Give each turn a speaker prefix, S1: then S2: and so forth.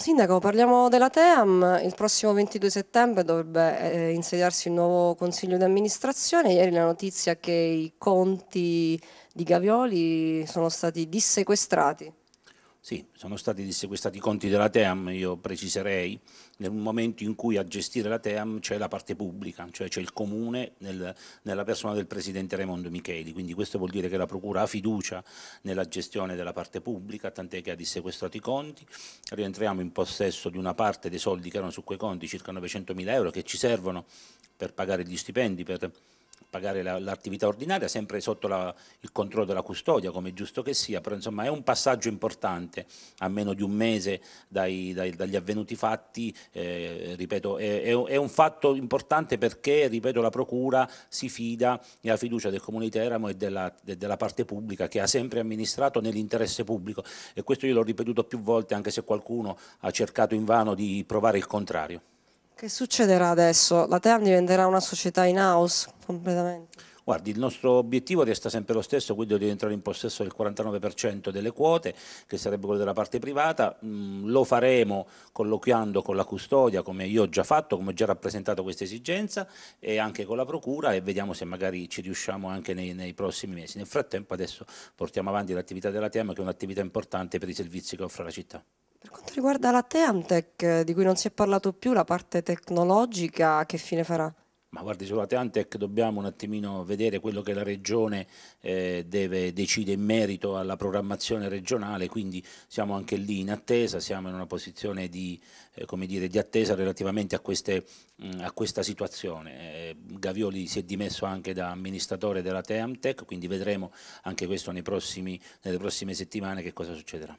S1: Sindaco, parliamo della TEAM. Il prossimo 22 settembre dovrebbe eh, insediarsi il nuovo consiglio di amministrazione. Ieri la notizia che i conti di Gavioli sono stati dissequestrati.
S2: Sì, sono stati dissequestati i conti della TEAM, io preciserei, nel momento in cui a gestire la TEAM c'è la parte pubblica, cioè c'è il comune nel, nella persona del presidente Raimondo Micheli, quindi questo vuol dire che la procura ha fiducia nella gestione della parte pubblica, tant'è che ha dissequestrato i conti, rientriamo in possesso di una parte dei soldi che erano su quei conti, circa 900 mila euro, che ci servono per pagare gli stipendi, per pagare la, l'attività ordinaria sempre sotto la, il controllo della custodia, come è giusto che sia, però insomma è un passaggio importante, a meno di un mese dai, dai, dagli avvenuti fatti, eh, ripeto, è, è, è, un fatto importante perché, ripeto, la Procura si fida e fiducia del Comune di Teramo e della, de, della parte pubblica che ha sempre amministrato nell'interesse pubblico e questo io l'ho ripetuto più volte anche se qualcuno ha cercato invano di provare il contrario.
S1: Che succederà adesso? La Term diventerà una società in house completamente?
S2: Guardi, il nostro obiettivo resta sempre lo stesso, quello di entrare in possesso del 49% delle quote, che sarebbe quello della parte privata. Mm, lo faremo colloquiando con la custodia, come io ho già fatto, come ho già rappresentato questa esigenza, e anche con la procura e vediamo se magari ci riusciamo anche nei, nei prossimi mesi. Nel frattempo adesso portiamo avanti l'attività della TEM, che è un'attività importante per i servizi che offre la città.
S1: Per quanto riguarda la Teamtech, di cui non si è parlato più, la parte tecnologica, che fine farà?
S2: Ma guardi, sulla Teantec dobbiamo un attimino vedere quello che la Regione eh, deve, decide in merito alla programmazione regionale, quindi siamo anche lì in attesa, siamo in una posizione di, eh, dire, di attesa relativamente a, queste, mh, mm, a questa situazione. Eh, Gavioli si è dimesso anche da amministratore della Teamtec, quindi vedremo anche questo prossimi, nelle prossime settimane che cosa succederà.